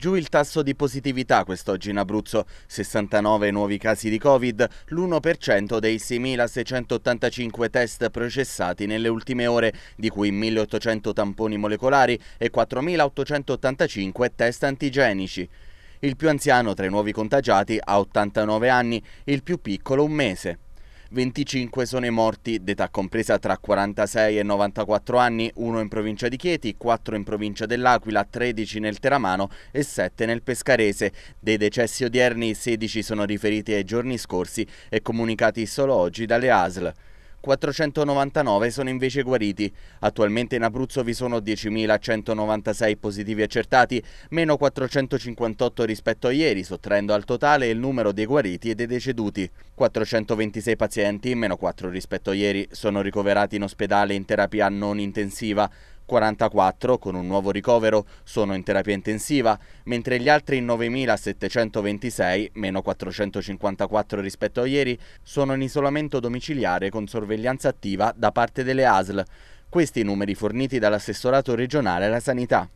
Giù il tasso di positività quest'oggi in Abruzzo, 69 nuovi casi di Covid, l'1% dei 6.685 test processati nelle ultime ore, di cui 1.800 tamponi molecolari e 4.885 test antigenici. Il più anziano tra i nuovi contagiati ha 89 anni, il più piccolo un mese. 25 sono i morti d'età compresa tra 46 e 94 anni, 1 in provincia di Chieti, 4 in provincia dell'Aquila, 13 nel Teramano e 7 nel Pescarese. Dei decessi odierni 16 sono riferiti ai giorni scorsi e comunicati solo oggi dalle ASL. 499 sono invece guariti. Attualmente in Abruzzo vi sono 10.196 positivi accertati, meno 458 rispetto a ieri, sottraendo al totale il numero dei guariti e dei deceduti. 426 pazienti, meno 4 rispetto a ieri, sono ricoverati in ospedale in terapia non intensiva. 44 con un nuovo ricovero sono in terapia intensiva, mentre gli altri 9.726, meno 454 rispetto a ieri, sono in isolamento domiciliare con sorveglianza attiva da parte delle ASL. Questi i numeri forniti dall'assessorato regionale alla sanità.